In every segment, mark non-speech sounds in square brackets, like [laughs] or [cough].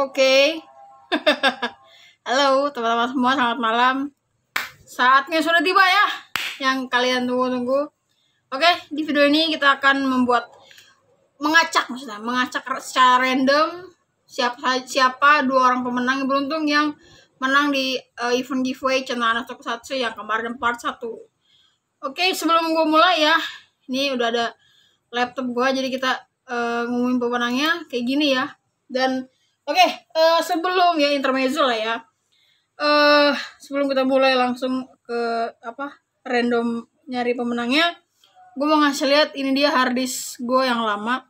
Oke. Okay. [laughs] Halo teman-teman semua, selamat malam. Saatnya sudah tiba ya, yang kalian tunggu-tunggu. Oke, okay, di video ini kita akan membuat mengacak maksudnya, mengacak secara random siapa siapa dua orang pemenang yang beruntung yang menang di uh, event giveaway channel anak toko satu yang kemarin part satu. Oke, okay, sebelum gue mulai ya, ini udah ada laptop gue jadi kita uh, ngumumin pemenangnya kayak gini ya. Dan Oke, okay, uh, eh, sebelum ya intermezzo lah ya. Uh, sebelum kita mulai langsung ke apa random nyari pemenangnya, gue mau ngasih lihat ini dia harddisk gue yang lama,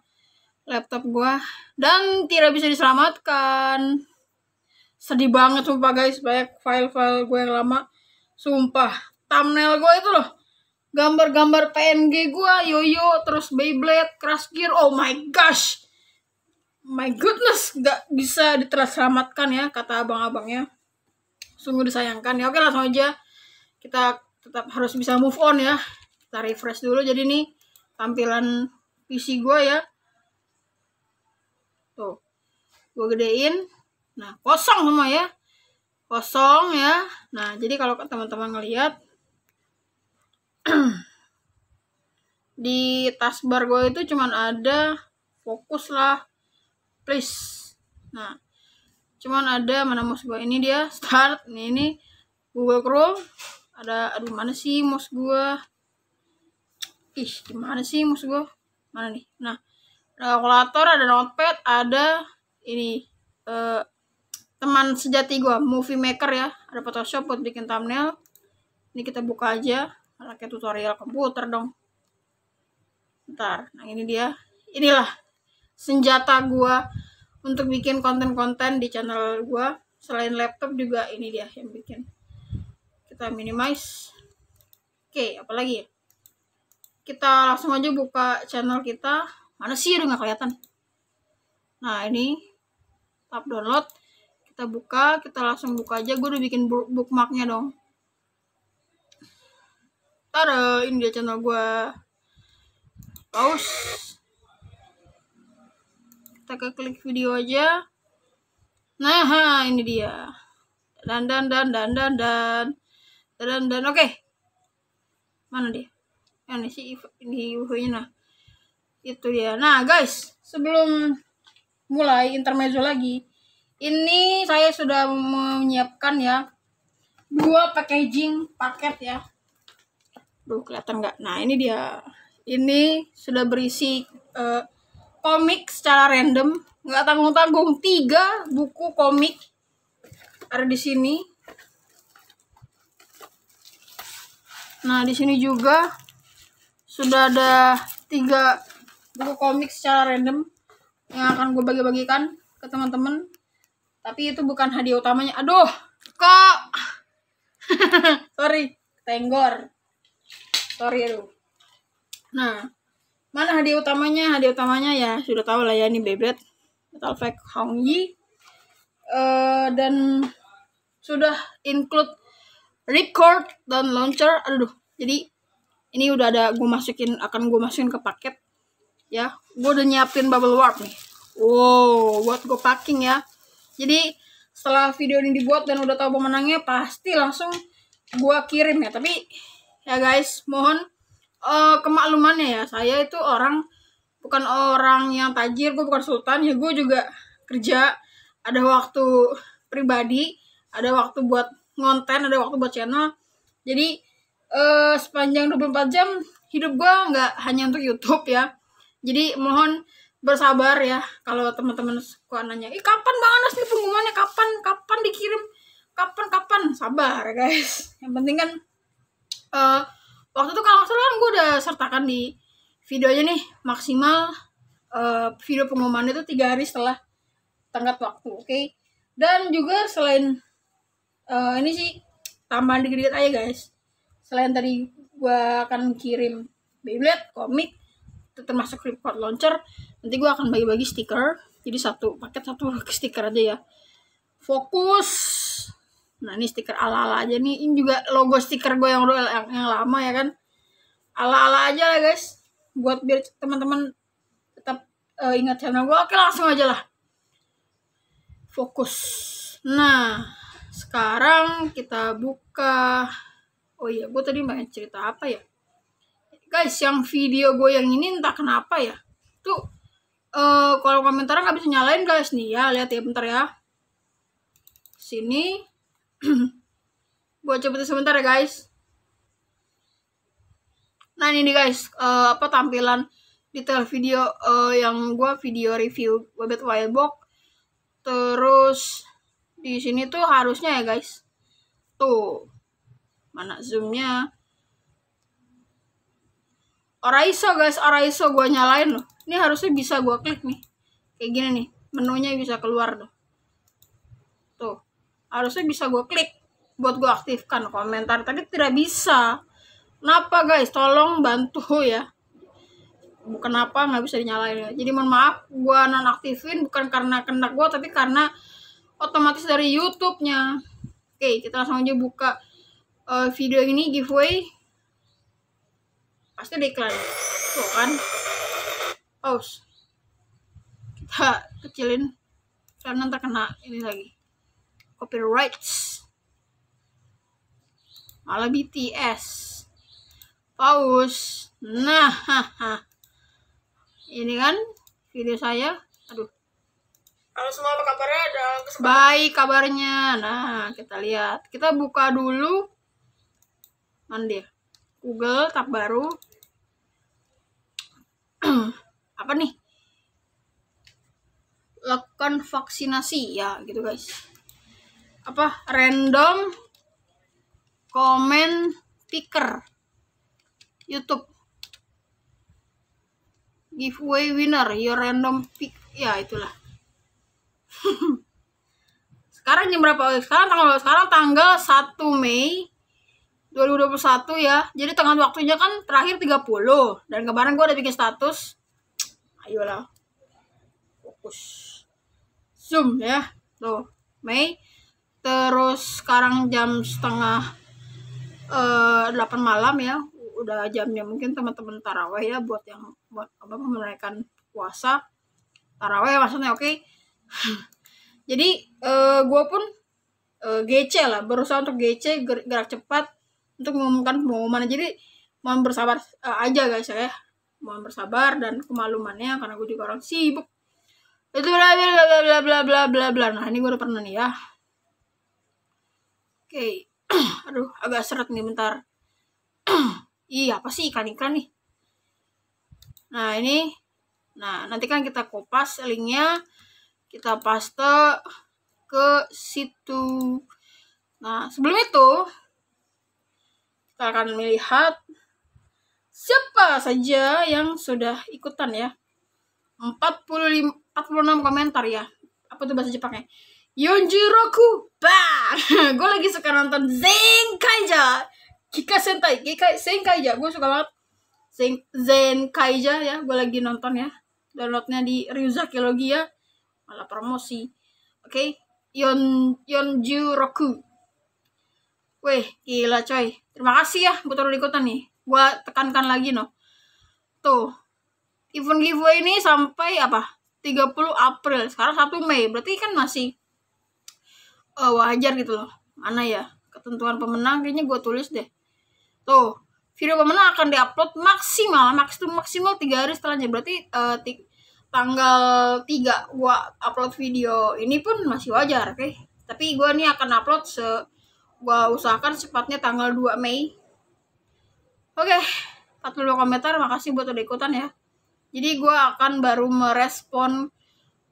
laptop gue dan tidak bisa diselamatkan. Sedih banget sumpah guys, banyak file-file gue yang lama. Sumpah, thumbnail gue itu loh gambar-gambar PNG gue, yoyo, terus Beyblade, Crash Gear, oh my gosh, my goodness nggak bisa selamatkan ya kata abang-abangnya sungguh disayangkan ya oke langsung aja kita tetap harus bisa move on ya kita refresh dulu jadi nih tampilan PC gue ya tuh gue gedein nah kosong semua ya kosong ya nah jadi kalau teman-teman ngelihat [clears throat] di taskbar gue itu cuman ada fokus lah please nah cuman ada mana mouse gue ini dia start nih ini Google Chrome ada aduh mana sih mouse gue ih gimana sih mouse gue mana nih nah ada kalkulator ada notepad ada ini eh, teman sejati gue movie maker ya ada Photoshop buat bikin thumbnail ini kita buka aja kayak tutorial komputer dong ntar nah ini dia inilah senjata gue untuk bikin konten-konten di channel gue selain laptop juga ini dia yang bikin kita minimize oke okay, apalagi kita langsung aja buka channel kita mana sih udah nggak kelihatan nah ini tab download kita buka kita langsung buka aja gue udah bikin bookmarknya dong taruh ini dia channel gue. Pause kita ke klik video aja nah ini dia dan dan dan dan dan dan dan dan oke mana dia ini si ini UV nya nah itu dia nah guys sebelum mulai intermezzo lagi ini saya sudah menyiapkan ya dua packaging paket ya Duh kelihatan nggak nah ini dia ini sudah berisi uh, komik secara random nggak tanggung tanggung tiga buku komik ada di sini nah di sini juga sudah ada tiga buku komik secara random yang akan gue bagi-bagikan ke teman-teman tapi itu bukan hadiah utamanya aduh kok [laughs] sorry tenggor sorry aduh nah mana hadiah utamanya hadiah utamanya ya sudah tahu lah ya ini Beyblade Metal Hong Yi uh, eh, dan sudah include record dan launcher aduh jadi ini udah ada gue masukin akan gue masukin ke paket ya gue udah nyiapin bubble warp nih wow buat gue packing ya jadi setelah video ini dibuat dan udah tahu pemenangnya pasti langsung gue kirim ya tapi ya guys mohon uh, kemaklumannya ya saya itu orang bukan orang yang tajir gue bukan sultan ya gue juga kerja ada waktu pribadi ada waktu buat ngonten ada waktu buat channel jadi uh, sepanjang 24 jam hidup gue nggak hanya untuk YouTube ya jadi mohon bersabar ya kalau teman-teman suka nanya ih kapan bang Anas nih pengumumannya kapan kapan dikirim kapan kapan sabar ya guys yang penting kan uh, waktu itu kalau salah kan gue udah sertakan di videonya nih maksimal uh, video pengumuman itu tiga hari setelah tenggat waktu oke okay? dan juga selain uh, ini sih tambahan dikit-dikit aja guys selain tadi gue akan kirim Beyblade komik termasuk report launcher nanti gue akan bagi-bagi stiker jadi satu paket satu [laughs] stiker aja ya fokus nah ini stiker ala ala aja nih ini juga logo stiker gue yang, yang yang lama ya kan ala ala aja lah guys buat biar teman-teman tetap uh, ingat channel gue oke langsung aja lah fokus nah sekarang kita buka oh iya gue tadi pengen cerita apa ya guys yang video gue yang ini entah kenapa ya tuh uh, eh, kalau komentarnya nggak bisa nyalain guys nih ya lihat ya bentar ya sini gua [clears throat] coba sebentar ya guys nah ini guys uh, apa tampilan detail video uh, yang gue video review webet wildbox terus di sini tuh harusnya ya guys tuh mana zoomnya Oraiso guys, Oraiso gue nyalain loh. Ini harusnya bisa gue klik nih. Kayak gini nih, menunya bisa keluar loh harusnya bisa gue klik buat gue aktifkan komentar tapi tidak bisa kenapa guys tolong bantu ya bukan apa nggak bisa dinyalain ya jadi mohon maaf gue nonaktifin bukan karena kena gue tapi karena otomatis dari YouTube-nya oke kita langsung aja buka uh, video ini giveaway pasti ada iklan tuh kan pause kita kecilin karena terkena ini lagi copyrights malah BTS paus nah [laughs] ini kan video saya aduh halo semua apa kabarnya ada baik kabarnya nah kita lihat kita buka dulu Mandi. Google tab baru [clears throat] apa nih lakukan vaksinasi ya gitu guys apa random comment picker YouTube giveaway winner your random pick ya itulah [laughs] sekarang jam berapa sekarang tanggal sekarang tanggal 1 Mei 2021 ya jadi tengah waktunya kan terakhir 30 dan kemarin gue udah bikin status ayolah fokus zoom ya tuh Mei terus sekarang jam setengah eh, delapan uh, malam ya udah jamnya mungkin teman-teman taraweh ya buat yang buat apa menunaikan puasa taraweh maksudnya oke okay? [laughs] jadi uh, eh, gue pun uh, eh, gece lah berusaha untuk gece gerak cepat untuk mengumumkan pengumuman jadi mohon bersabar uh, aja guys ya mohon bersabar dan kemalumannya karena gue juga orang sibuk itu bla bla bla bla bla bla bla nah ini gue udah pernah nih ya Oke. Okay. [clears throat] Aduh, agak seret nih bentar. [clears throat] Iya, apa sih ikan-ikan nih? Nah, ini. Nah, nanti kan kita kopas linknya. Kita paste ke situ. Nah, sebelum itu, kita akan melihat siapa saja yang sudah ikutan ya. 45, 46 komentar ya. Apa tuh bahasa Jepangnya? Yonjiroku bah [laughs] gue lagi suka nonton Zenkaija. Kika Sentai, Kika Zenkaija, Gue suka banget Zen Zenkaija ya. Gue lagi nonton ya. Downloadnya di Ryuzaki Logi ya. Malah promosi. Oke. Okay. Yon Yonjiroku. Weh, gila coy. Terima kasih ya gue taruh di kota nih. Gue tekankan lagi no. Tuh. Event giveaway ini sampai apa? 30 April. Sekarang 1 Mei. Berarti kan masih uh, wajar gitu loh mana ya ketentuan pemenang kayaknya gue tulis deh tuh video pemenang akan diupload maksimal maksimal maksimal tiga hari setelahnya berarti uh, tanggal tiga gue upload video ini pun masih wajar oke okay? tapi gue nih akan upload se gue usahakan sepatnya tanggal 2 Mei oke okay, 42 komentar makasih buat udah ikutan ya jadi gue akan baru merespon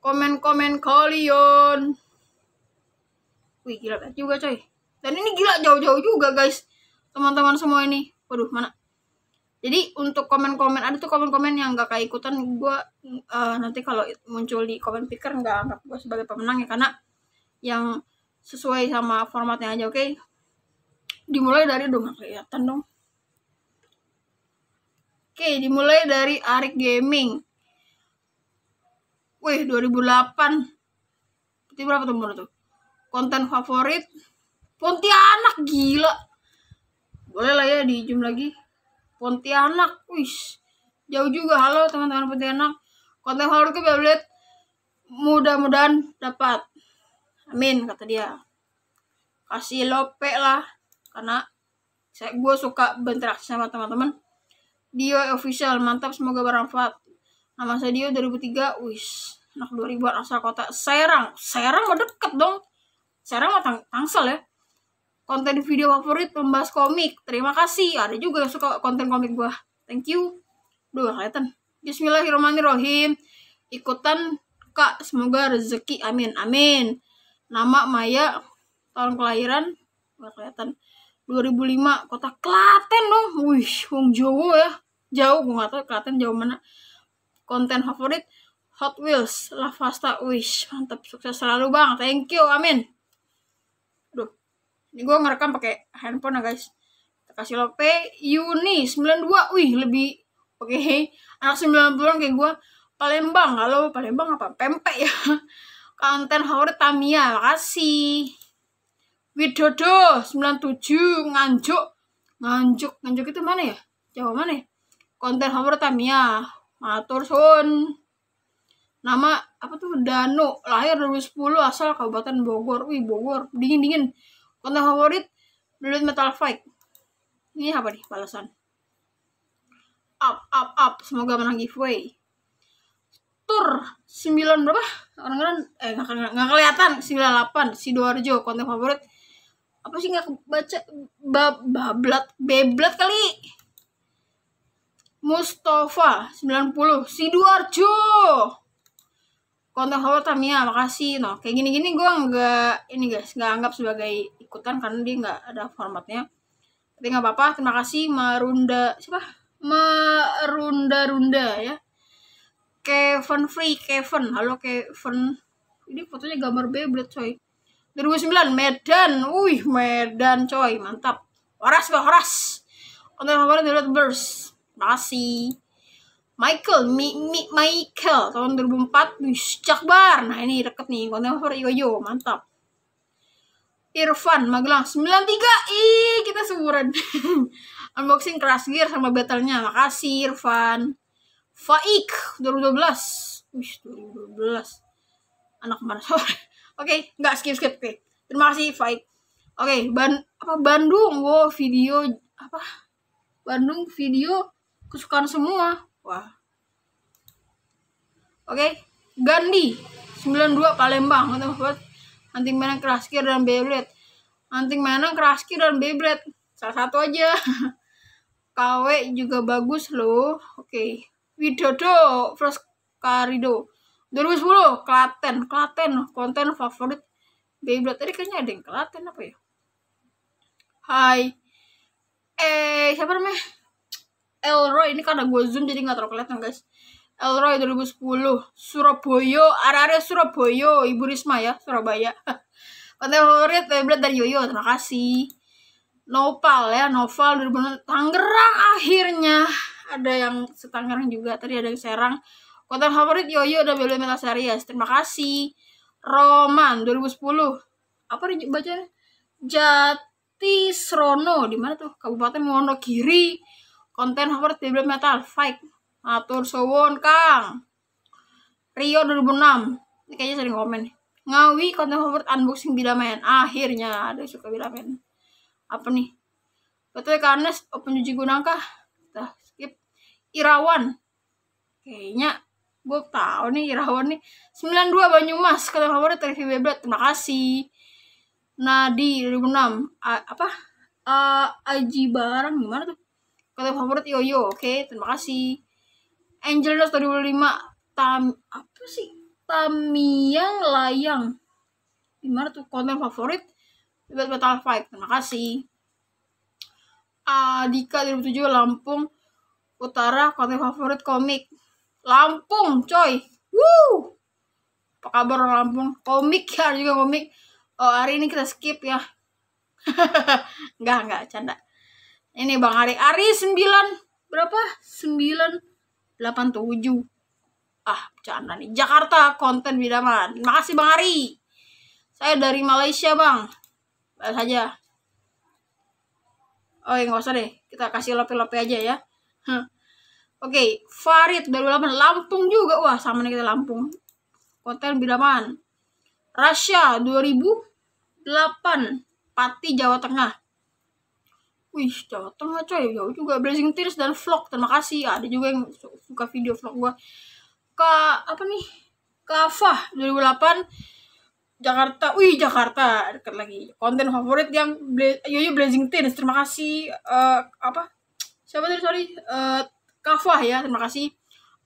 komen-komen kalian wih gila banget juga coy dan ini gila jauh-jauh juga guys teman-teman semua ini waduh mana jadi untuk komen-komen ada tuh komen-komen yang gak kayak ikutan gue uh, nanti kalau muncul di komen picker nggak anggap gue sebagai pemenang ya karena yang sesuai sama formatnya aja oke okay? dimulai dari dong kelihatan dong oke okay, dimulai dari Arik Gaming Wih 2008 Berarti berapa tuh tuh konten favorit Pontianak gila boleh lah ya di zoom lagi Pontianak wis jauh juga halo teman-teman Pontianak konten favorit ke Beblet mudah-mudahan dapat amin kata dia kasih lope lah karena saya gue suka berinteraksi sama teman-teman Dio official mantap semoga bermanfaat nama saya Dio 2003 wis anak 2000 asal kota Serang Serang mau deket dong sekarang mah tang tangsel ya konten video favorit membahas komik terima kasih ada juga yang suka konten komik gua thank you dua kelihatan Bismillahirrahmanirrahim ikutan kak semoga rezeki amin amin nama Maya tahun kelahiran nggak kelihatan 2005 kota Klaten dong wih wong Jawa ya jauh gua nggak tahu Klaten jauh mana konten favorit Hot Wheels La Fasta wish mantap sukses selalu bang thank you amin ini gue ngerekam pakai handphone ya guys. Kasih lope Yuni 92. Wih, lebih oke. Okay. Anak 90-an kayak gue Palembang. Halo, Palembang apa? Pempek ya. [laughs] Konten Howard Tamia. Makasih. Widodo 97 Nganjuk. Nganjuk, Nganjuk itu mana ya? Jawa mana ya? Konten Howard Tamia. Matur sun. Nama apa tuh danu lahir 2010 asal Kabupaten Bogor. Wih, Bogor. Dingin-dingin. Konten favorit Blood Metal Fight. Ini apa nih balasan? Up, up, up. Semoga menang giveaway. Tur 9 berapa? Orang-orang eh nggak nggak kelihatan 98 Sidoarjo konten favorit. Apa sih nggak baca bab bablat beblat kali. Mustafa 90 Sidoarjo konten favorit Tamia, makasih no nah, kayak gini-gini gue nggak ini guys nggak anggap sebagai ikutan karena dia nggak ada formatnya tapi nggak apa-apa terima kasih merunda siapa merunda-runda ya Kevin Free Kevin halo Kevin ini fotonya gambar Beyblade coy 2009 Medan wih Medan coy mantap waras bah waras konten favorit dilihat Burst makasih Michael Mi, Mi, Michael tahun 2004 Wih, cakbar. nah ini deket nih konten favorit Yoyo mantap Irfan Magelang 93 ih kita seburan [laughs] unboxing Crash Gear sama battlenya makasih Irfan Faik 2012 Wih, 2012 anak kemarin [laughs] sore oke okay, nggak skip skip okay. terima kasih Faik oke okay, ban apa Bandung wow video apa Bandung video kesukaan semua wah oke okay. Gandhi 92 Palembang Oke buat anting mainan Kraskir dan Beyblade anting mainan Kraskir dan Beyblade salah satu aja [laughs] KW juga bagus loh oke okay. Widodo Karido 2010 Klaten Klaten konten favorit Beyblade tadi kayaknya ada yang Klaten apa ya Hai eh siapa namanya Elroy ini karena gue zoom jadi nggak terlalu kelihatan guys Elroy 2010 Surabaya Arare Surabaya Ibu Risma ya Surabaya [laughs] konten favorit template dari Yoyo terima kasih Nopal ya Noval 2010 Tangerang akhirnya ada yang setanggerang juga tadi ada yang Serang konten favorit Yoyo ada beli Metal Series terima kasih Roman 2010 apa nih Jati Srono di mana tuh Kabupaten Wonogiri konten favorit Belu Metal Fight Atur sewon Kang. Rio 2006. Ini kayaknya sering komen. Ngawi konten favorit unboxing Bilamen. Akhirnya ada suka Bilamen. Apa nih? Betul ya, Kanes open cuci kah? Kita skip. Irawan. Kayaknya gue tau nih Irawan nih 92 Banyumas konten favorit review Beyblade. Terima kasih. Nadi 2006 A apa? Uh, Aji barang gimana tuh? Konten favorit Yoyo. Oke, okay, terima kasih. Angel Dust 2005 Tam apa sih Tamiang Layang gimana tuh konten favorit Battle Battle Fight terima kasih Adika 2007 Lampung Utara konten favorit komik Lampung coy Woo! apa kabar Lampung komik ya [laughs] juga komik oh hari ini kita skip ya [laughs] nggak nggak canda ini bang Ari Ari 9 berapa 9 87 ah bercanda nih Jakarta konten bidaman makasih Bang Ari saya dari Malaysia Bang balas aja oh ya usah deh kita kasih lope-lope aja ya huh. oke okay. Farid 28. Lampung juga wah sama nih kita Lampung konten bidaman Rasya 2008 Pati Jawa Tengah wih dateng lah coy jauh juga Blazing Tears dan vlog terima kasih ada juga yang suka video vlog gue ke apa nih ke Ava 2008 Jakarta, wih Jakarta dekat lagi konten favorit yang Bla Yoyo iya, iya, Blazing Tears terima kasih uh, apa siapa tadi sorry uh, Kava ya terima kasih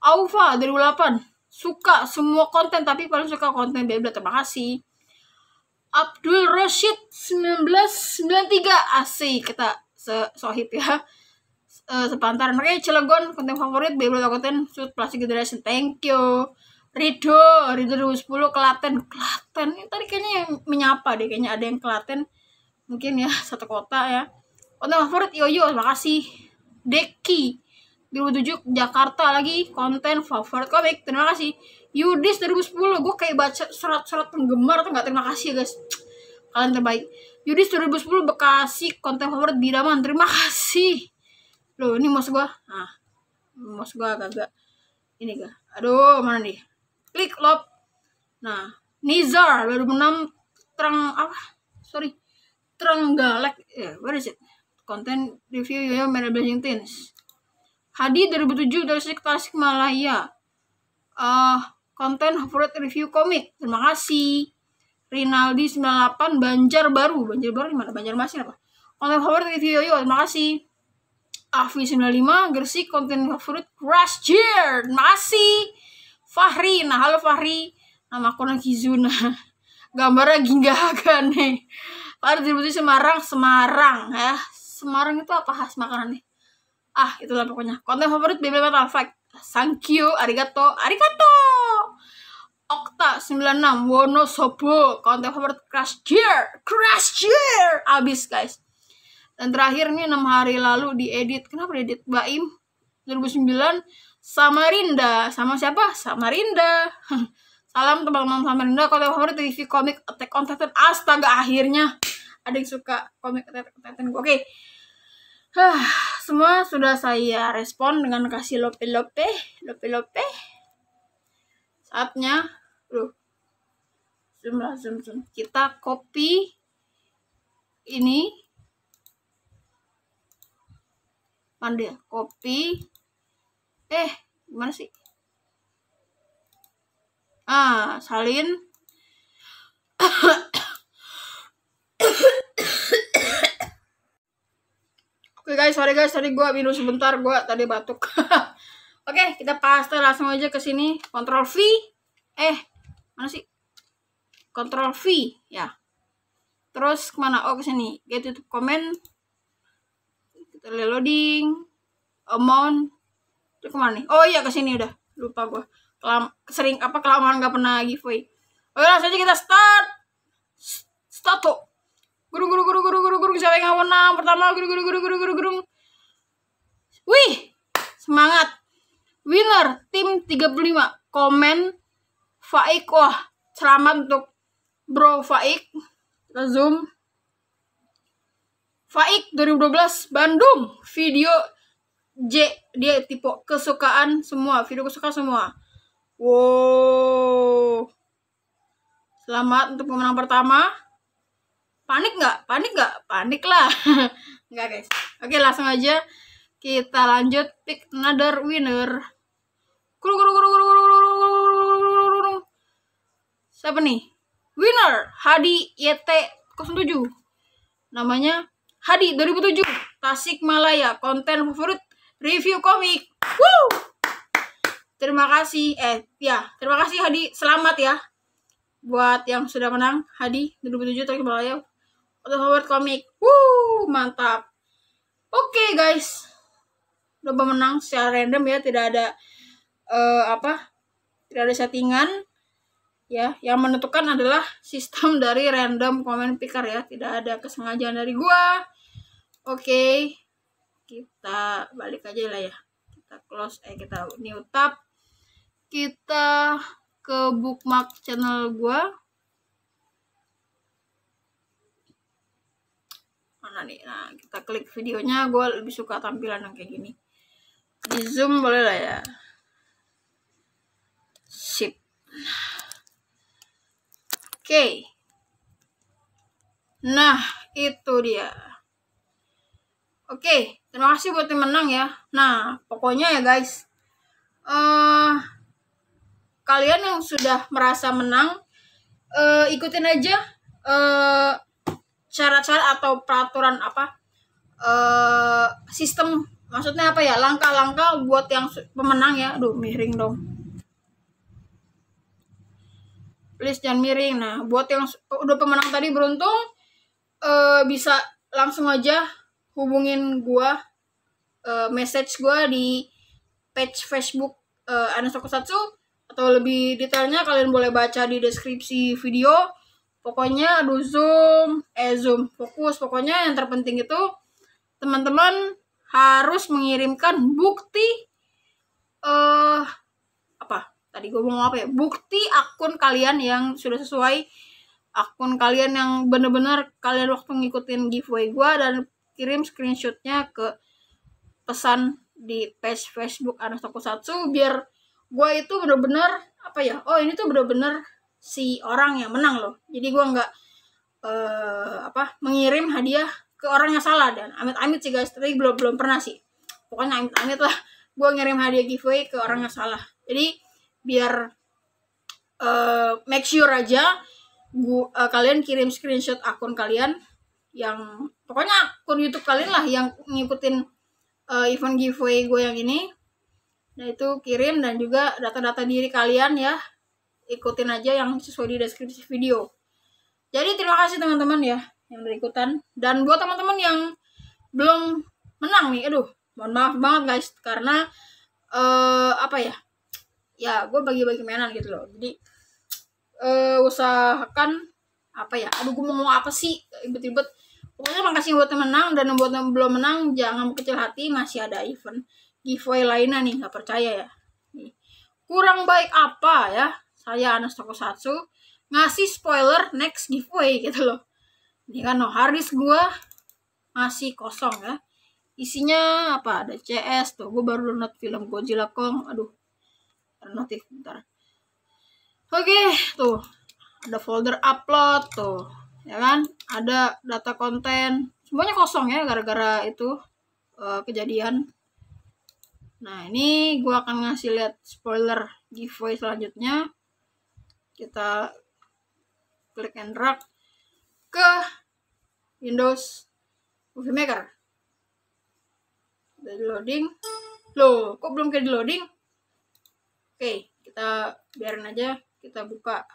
Aufa 2008 suka semua konten tapi paling suka konten Beyblade terima kasih Abdul Rashid 1993 asik kita se sohib ya uh, eh, sepantaran makanya Cilegon konten favorit Bebel konten shoot plastic generation thank you Rido Rido 2010 Klaten kelaten ini tadi kayaknya yang menyapa deh kayaknya ada yang kelaten mungkin ya [laughs] satu kota ya konten favorit yo terima makasih Deki 2007 Jakarta lagi konten favorit komik terima kasih Yudis 2010 gue kayak baca surat-surat penggemar tuh nggak terima kasih ya guys kalian terbaik Yudis 2010 Bekasi konten favorit di Daman. Terima kasih. Loh, ini mouse gua. Ah. Mouse gua kagak. Ini gak. Aduh, mana nih? Klik lop. Nah, Nizar 2006 terang apa? Sorry. Terenggalek. Ya, yeah, where is it? Konten review Yoyo merah Blazing Teens. Hadi 2007 dari Sik Klasik Malaya. Uh, konten favorit review komik. Terima kasih. Rinaldi 98 Banjar baru gimana mana Masin apa konten favorit video yo terima kasih Afi 95 gersik konten favorit Crash Gear masih Fahri nah halo Fahri nama aku Kizuna [laughs] gambarnya Gingga Hagane Fahri Tributi Semarang Semarang ya Semarang itu apa khas makanannya ah itulah pokoknya konten favorit BB Metal Fight Thank you, arigato, arigato. Okta 96 Wonosobo konten favorit Crash Gear Crash Gear abis guys dan terakhir nih 6 hari lalu diedit kenapa diedit Baim 2009 Samarinda sama siapa Samarinda [laughs] salam teman-teman Samarinda konten favorit TV komik Attack on Titan astaga akhirnya ada yang suka komik Attack on Titan oke okay. [sighs] Huh, semua sudah saya respon dengan kasih lope-lope, lope-lope, saatnya loh zoom lah zoom zoom kita copy ini pandai ya, copy eh gimana sih ah salin [coughs] Oke okay guys, sorry guys, tadi gue minum sebentar, gue tadi batuk. [laughs] Oke, kita paste langsung aja ke sini. Ctrl V. Eh, mana sih? Ctrl V, ya. Terus kemana? Oh, ke sini. Get to comment. Kita reloading. Amount. Itu kemana nih? Oh iya, ke sini udah. Lupa gua. Kelam sering apa kelamaan gak pernah giveaway. Oke, langsung aja kita start. Start tuh. guru-guru, guru-guru, guru gurung. Siapa yang menang? Pertama, guru-guru, guru-guru, guru gurung. Wih, semangat. Winner tim 35 komen Faik wah selamat untuk Bro Faik Zoom Faik 2012 Bandung video J dia tipe kesukaan semua video kesukaan semua wow selamat untuk pemenang pertama panik nggak panik nggak panik lah [laughs] nggak guys oke langsung aja kita lanjut pick another winner Kuru kuru kuru kuru kuru kuru kuru Siapa nih? Winner Hadi YT 07. Namanya Hadi 2007 Tasik Malaya konten favorit review komik. Woo! Terima kasih eh ya, terima kasih Hadi. Selamat ya buat yang sudah menang Hadi 2007 Tasik Malaya konten favorit komik. Woo, mantap. Oke okay, guys. Lomba menang secara random ya, tidak ada uh, apa tidak ada settingan ya yang menentukan adalah sistem [laughs] dari random comment picker ya tidak ada kesengajaan dari gua oke okay. kita balik aja lah ya kita close eh kita new tab kita ke bookmark channel gua mana nih nah kita klik videonya gue lebih suka tampilan yang kayak gini di zoom boleh lah ya Sip. Oke. Okay. Nah, itu dia. Oke, okay, terima kasih buat yang menang ya. Nah, pokoknya ya guys. Uh, kalian yang sudah merasa menang, uh, ikutin aja eh, cara-cara atau peraturan apa uh, sistem maksudnya apa ya langkah-langkah buat yang pemenang ya aduh miring dong please jangan miring nah buat yang udah pemenang tadi beruntung uh, bisa langsung aja hubungin gua uh, message gua di page Facebook uh, eh, Anasoko atau lebih detailnya kalian boleh baca di deskripsi video pokoknya aduh zoom eh zoom fokus pokoknya yang terpenting itu teman-teman harus mengirimkan bukti uh, tadi gue mau apa ya bukti akun kalian yang sudah sesuai akun kalian yang bener-bener kalian waktu ngikutin giveaway gue dan kirim screenshotnya ke pesan di page Facebook Anas Tokusatsu biar gue itu bener-bener apa ya oh ini tuh bener-bener si orang yang menang loh jadi gue nggak uh, apa mengirim hadiah ke orang yang salah dan amit-amit sih guys tapi belum belum pernah sih pokoknya amit-amit lah gue ngirim hadiah giveaway ke orang yang salah jadi biar uh, make sure aja gua, uh, eh, kalian kirim screenshot akun kalian yang pokoknya akun YouTube kalian lah yang ngikutin uh, event giveaway gue yang ini. Nah itu kirim dan juga data-data diri kalian ya ikutin aja yang sesuai di deskripsi video. Jadi terima kasih teman-teman ya yang berikutan dan buat teman-teman yang belum menang nih, aduh mohon maaf banget guys karena uh, apa ya ya gue bagi-bagi mainan gitu loh jadi uh, usahakan apa ya aduh gue mau apa sih ribet-ribet pokoknya makasih buat yang menang dan buat yang belum menang jangan kecil hati masih ada event giveaway lainnya nih nggak percaya ya kurang baik apa ya saya Anas toko Satsu ngasih spoiler next giveaway gitu loh ini kan no harddisk gue masih kosong ya isinya apa ada CS tuh gue baru download film Godzilla Kong aduh notif bentar oke okay, tuh ada folder upload tuh ya kan ada data konten semuanya kosong ya gara-gara itu uh, kejadian nah ini gua akan ngasih lihat spoiler giveaway selanjutnya kita klik and drag ke Windows Movie Maker. Udah di loading. Loh, kok belum kayak di loading? Oke, kita biarin aja, kita buka.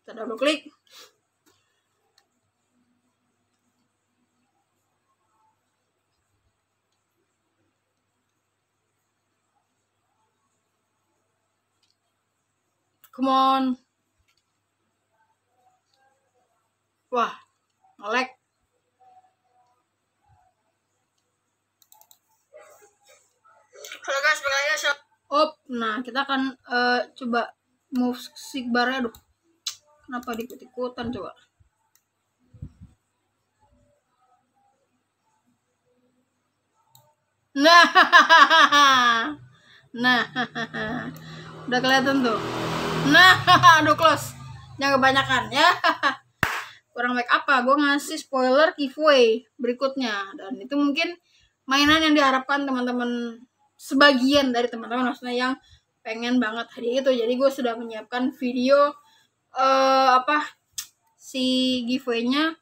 Kita double klik. Come on. Wah, ngelek. Halo guys, balik Op, nah kita akan uh, coba move sigbar aduh kenapa diikut ikutan coba nah [laughs] nah [laughs] udah kelihatan tuh nah [laughs] aduh close jangan kebanyakan ya kurang make apa gue ngasih spoiler giveaway berikutnya dan itu mungkin mainan yang diharapkan teman-teman sebagian dari teman-teman maksudnya yang pengen banget hari itu jadi gue sudah menyiapkan video uh, apa si giveaway-nya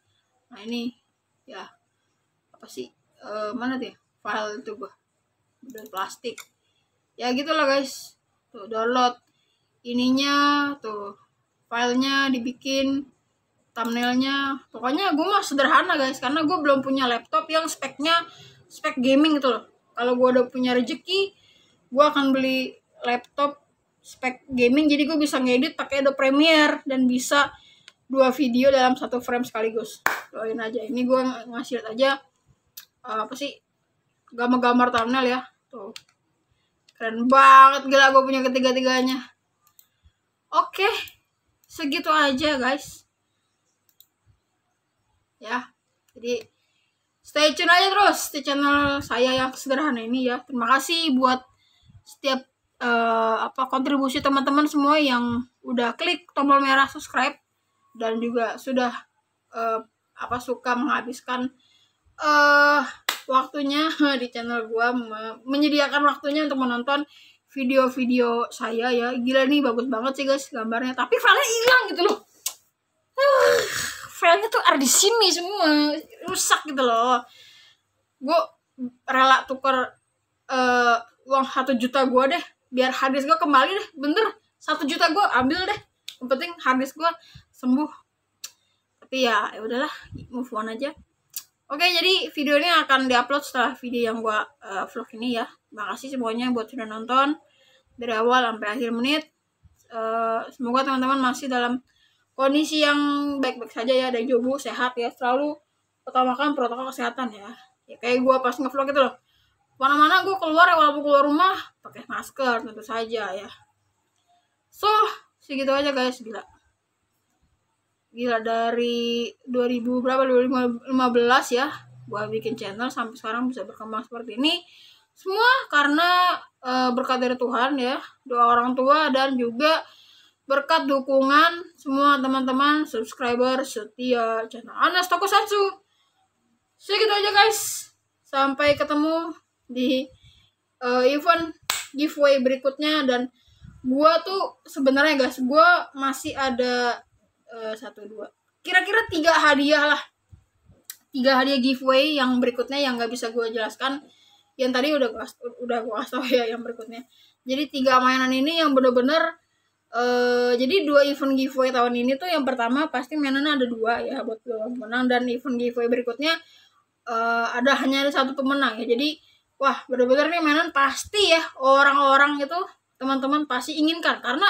nah ini ya apa sih uh, mana tuh ya, file itu gue dan plastik ya gitulah guys tuh download ininya tuh filenya dibikin thumbnailnya pokoknya gue mah sederhana guys karena gue belum punya laptop yang speknya spek gaming gitu loh kalau gue udah punya rezeki gue akan beli laptop spek gaming jadi gue bisa ngedit pakai Adobe Premiere dan bisa dua video dalam satu frame sekaligus doain aja ini gue ngasih lihat aja eh, apa sih gambar-gambar thumbnail ya tuh keren banget gila gue punya ketiga-tiganya oke segitu aja guys ya jadi stay tune aja terus di channel saya yang sederhana ini ya. Terima kasih buat setiap uh, apa kontribusi teman-teman semua yang udah klik tombol merah subscribe dan juga sudah uh, apa suka menghabiskan uh, waktunya [laughs] di channel gua menyediakan waktunya untuk menonton video-video saya ya. Gila nih bagus banget sih guys gambarnya, tapi file hilang gitu loh. Uh. [sighs] filenya tuh ada di sini semua rusak gitu loh gue rela tuker uh, uang satu juta gue deh biar hadis gue kembali deh bener satu juta gue ambil deh yang penting hadis gue sembuh tapi ya ya udahlah move on aja oke jadi video ini akan diupload setelah video yang gue uh, vlog ini ya makasih semuanya buat sudah nonton dari awal sampai akhir menit uh, semoga teman-teman masih dalam kondisi yang baik-baik saja ya dan juga sehat ya selalu utamakan protokol kesehatan ya ya kayak gue pas ngevlog itu loh mana-mana gue keluar ya walaupun keluar rumah pakai masker tentu saja ya so segitu aja guys gila gila dari 2000 berapa 2015 ya gue bikin channel sampai sekarang bisa berkembang seperti ini semua karena e, berkat dari Tuhan ya doa orang tua dan juga berkat dukungan semua teman-teman subscriber setia channel Anas Toko Tokusatsu. Segitu aja guys. Sampai ketemu di uh, event giveaway berikutnya dan gua tuh sebenarnya guys, gua masih ada eh, satu uh, dua kira-kira tiga hadiah lah tiga hadiah giveaway yang berikutnya yang nggak bisa gue jelaskan yang tadi udah gua, udah gue kasih tau ya yang berikutnya jadi tiga mainan ini yang bener-bener Uh, jadi dua event giveaway tahun ini tuh yang pertama pasti mainan ada dua ya buat pemenang dan event giveaway berikutnya uh, ada hanya ada satu pemenang ya jadi wah bener-bener nih mainan pasti ya orang-orang itu teman-teman pasti inginkan karena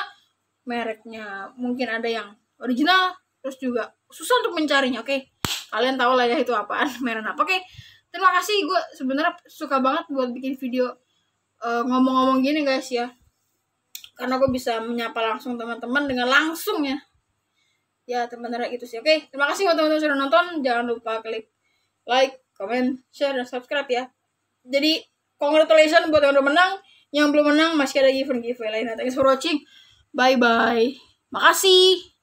mereknya mungkin ada yang original terus juga susah untuk mencarinya oke okay? kalian tahu lah ya itu apaan [laughs] mainan apa oke okay? terima kasih gue sebenarnya suka banget buat bikin video eh, ngomong-ngomong uh, ngomong -ngomong gini guys ya karena gue bisa menyapa langsung teman-teman dengan langsung ya ya teman-teman gitu sih oke terima kasih buat teman-teman sudah nonton jangan lupa klik like comment share dan subscribe ya jadi congratulations buat yang udah menang yang belum menang masih ada giveaway giveaway lain thanks for watching bye bye makasih